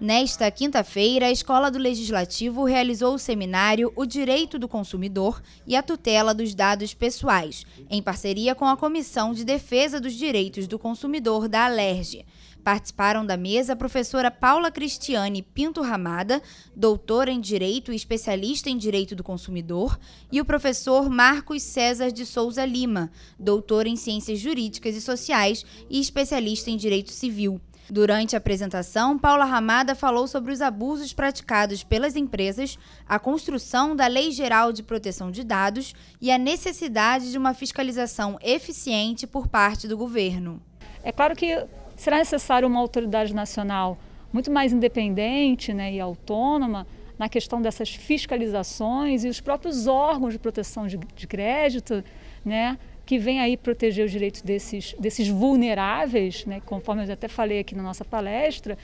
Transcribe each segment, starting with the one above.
Nesta quinta-feira, a Escola do Legislativo realizou o seminário O Direito do Consumidor e a Tutela dos Dados Pessoais, em parceria com a Comissão de Defesa dos Direitos do Consumidor da Alerj. Participaram da mesa a professora Paula Cristiane Pinto Ramada, doutora em Direito e especialista em Direito do Consumidor, e o professor Marcos César de Souza Lima, doutor em Ciências Jurídicas e Sociais e especialista em Direito Civil. Durante a apresentação, Paula Ramada falou sobre os abusos praticados pelas empresas, a construção da Lei Geral de Proteção de Dados e a necessidade de uma fiscalização eficiente por parte do governo. É claro que será necessário uma autoridade nacional muito mais independente né, e autônoma na questão dessas fiscalizações e os próprios órgãos de proteção de, de crédito, né, que vem aí proteger os direitos desses, desses vulneráveis, né, conforme eu até falei aqui na nossa palestra,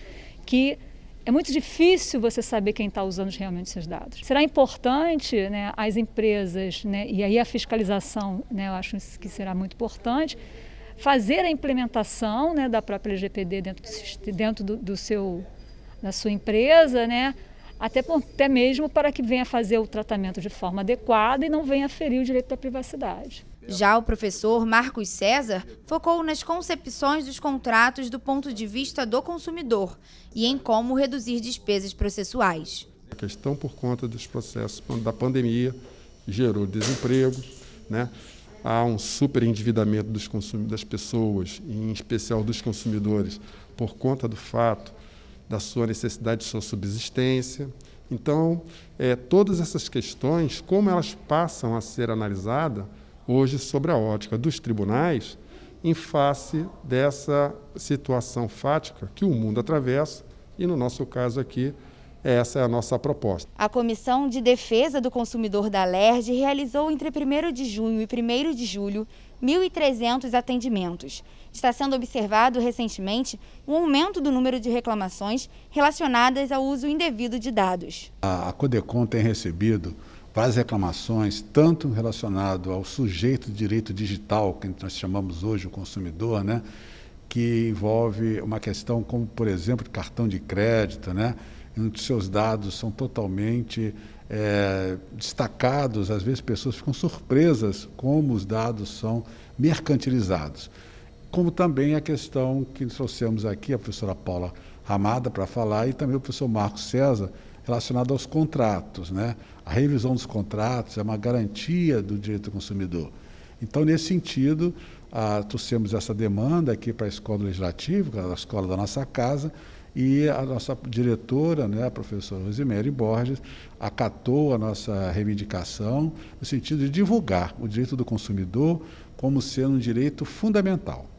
que é muito difícil você saber quem está usando realmente seus dados. Será importante né, as empresas, né, e aí a fiscalização, né, eu acho que será muito importante, fazer a implementação né, da própria LGPD dentro, do, dentro do, do seu, da sua empresa, né, até, até mesmo para que venha fazer o tratamento de forma adequada e não venha ferir o direito da privacidade. Já o professor Marcos César focou nas concepções dos contratos do ponto de vista do consumidor e em como reduzir despesas processuais. A questão por conta dos processos da pandemia gerou desemprego, né? há um superendividamento dos das pessoas, em especial dos consumidores, por conta do fato da sua necessidade de sua subsistência. Então, é, todas essas questões, como elas passam a ser analisadas, hoje sobre a ótica dos tribunais em face dessa situação fática que o mundo atravessa e, no nosso caso aqui, essa é a nossa proposta. A Comissão de Defesa do Consumidor da LERJ realizou entre 1 de junho e 1 de julho 1.300 atendimentos. Está sendo observado recentemente um aumento do número de reclamações relacionadas ao uso indevido de dados. A Codecon tem recebido para as reclamações, tanto relacionado ao sujeito de direito digital, que nós chamamos hoje o consumidor, né? que envolve uma questão como, por exemplo, cartão de crédito, né? onde seus dados são totalmente é, destacados, às vezes pessoas ficam surpresas como os dados são mercantilizados. Como também a questão que trouxemos aqui, a professora Paula Ramada para falar e também o professor Marcos César, relacionado aos contratos. Né? A revisão dos contratos é uma garantia do direito do consumidor. Então, nesse sentido, ah, trouxemos essa demanda aqui para a Escola Legislativa, é a escola da nossa casa, e a nossa diretora, né, a professora Rosemary Borges, acatou a nossa reivindicação no sentido de divulgar o direito do consumidor como sendo um direito fundamental.